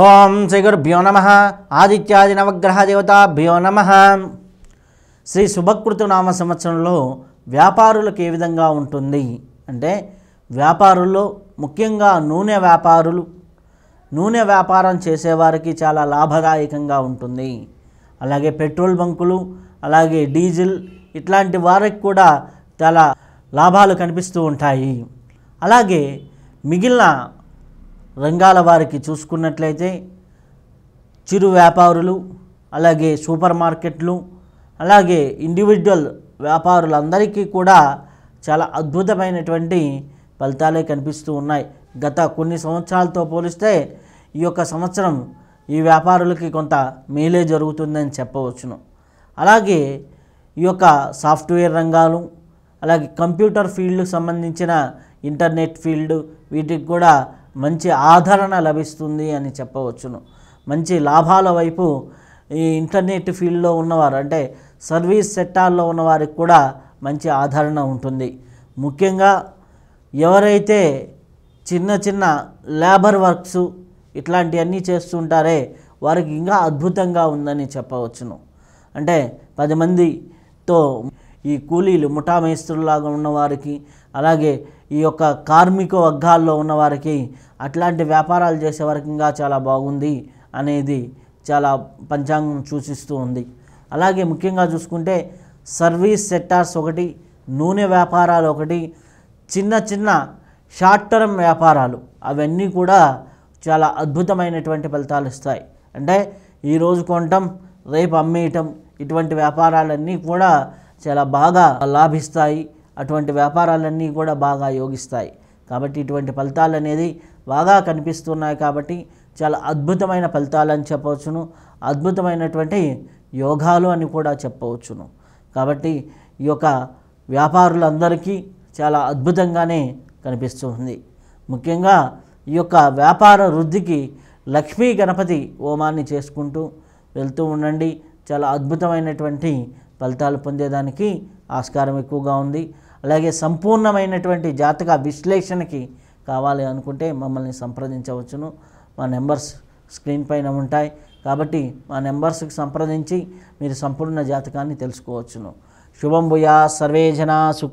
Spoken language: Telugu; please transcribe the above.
ఓం శ్రీ గురుభ్యో నమ ఆదిత్యాది నవగ్రహ దేవతాభ్యో నమ శ్రీ శుభకృతు నామ సంవత్సరంలో వ్యాపారులకు ఏ విధంగా ఉంటుంది అంటే వ్యాపారుల్లో ముఖ్యంగా నూనె వ్యాపారులు నూనె వ్యాపారం చేసేవారికి చాలా లాభదాయకంగా ఉంటుంది అలాగే పెట్రోల్ బంకులు అలాగే డీజిల్ ఇట్లాంటి వారికి కూడా చాలా లాభాలు కనిపిస్తూ ఉంటాయి అలాగే మిగిలిన రంగాల వారికి చూసుకున్నట్లయితే చిరు వ్యాపారులు అలాగే సూపర్ మార్కెట్లు అలాగే ఇండివిజువల్ వ్యాపారులందరికీ కూడా చాలా అద్భుతమైనటువంటి ఫలితాలే కనిపిస్తూ ఉన్నాయి గత కొన్ని సంవత్సరాలతో పోలిస్తే ఈ యొక్క సంవత్సరం ఈ వ్యాపారులకి కొంత మేలే జరుగుతుందని చెప్పవచ్చును అలాగే ఈ యొక్క సాఫ్ట్వేర్ రంగాలు అలాగే కంప్యూటర్ ఫీల్డ్కి సంబంధించిన ఇంటర్నెట్ ఫీల్డ్ వీటికి కూడా మంచి ఆదరణ లభిస్తుంది అని చెప్పవచ్చును మంచి లాభాల వైపు ఈ ఇంటర్నెట్ ఫీల్డ్లో ఉన్నవారు అంటే సర్వీస్ సెక్టార్లో ఉన్నవారికి కూడా మంచి ఆదరణ ఉంటుంది ముఖ్యంగా ఎవరైతే చిన్న చిన్న లేబర్ వర్క్స్ ఇట్లాంటివన్నీ చేస్తుంటారే వారికి ఇంకా అద్భుతంగా ఉందని చెప్పవచ్చును అంటే పది మందితో ఈ కూలీలు ముఠా మేస్త్రులాగా ఉన్నవారికి అలాగే ఈ యొక్క కార్మిక వర్గాల్లో ఉన్నవారికి అట్లాంటి వ్యాపారాలు చేసే వరకు ఇంకా చాలా బాగుంది అనేది చాలా పంచాంగం సూచిస్తూ ఉంది అలాగే ముఖ్యంగా చూసుకుంటే సర్వీస్ సెక్టార్స్ ఒకటి నూనె వ్యాపారాలు ఒకటి చిన్న చిన్న షార్ట్ టర్మ్ వ్యాపారాలు అవన్నీ కూడా చాలా అద్భుతమైనటువంటి ఫలితాలు ఇస్తాయి అంటే ఈరోజు కొనటం రేపు అమ్మేయటం ఇటువంటి వ్యాపారాలన్నీ కూడా చాలా బాగా లాభిస్తాయి అటువంటి వ్యాపారాలన్నీ కూడా బాగా యోగిస్తాయి కాబట్టి ఇటువంటి ఫలితాలు అనేది బాగా కనిపిస్తున్నాయి కాబట్టి చాలా అద్భుతమైన ఫలితాలు అని చెప్పవచ్చును అద్భుతమైనటువంటి యోగాలు అని కూడా చెప్పవచ్చును కాబట్టి ఈ యొక్క వ్యాపారులందరికీ చాలా అద్భుతంగానే కనిపిస్తుంది ముఖ్యంగా ఈ యొక్క వ్యాపార వృద్ధికి లక్ష్మీ గణపతి హోమాన్ని చేసుకుంటూ వెళ్తూ ఉండండి చాలా అద్భుతమైనటువంటి ఫలితాలు పొందేదానికి ఆస్కారం ఎక్కువగా ఉంది అలాగే సంపూర్ణమైనటువంటి జాతక విశ్లేషణకి కావాలి అనుకుంటే మమ్మల్ని సంప్రదించవచ్చును మా నెంబర్స్ స్క్రీన్ పైన ఉంటాయి కాబట్టి మా నెంబర్స్కి సంప్రదించి మీరు సంపూర్ణ జాతకాన్ని తెలుసుకోవచ్చును శుభం భూయా సర్వే జనా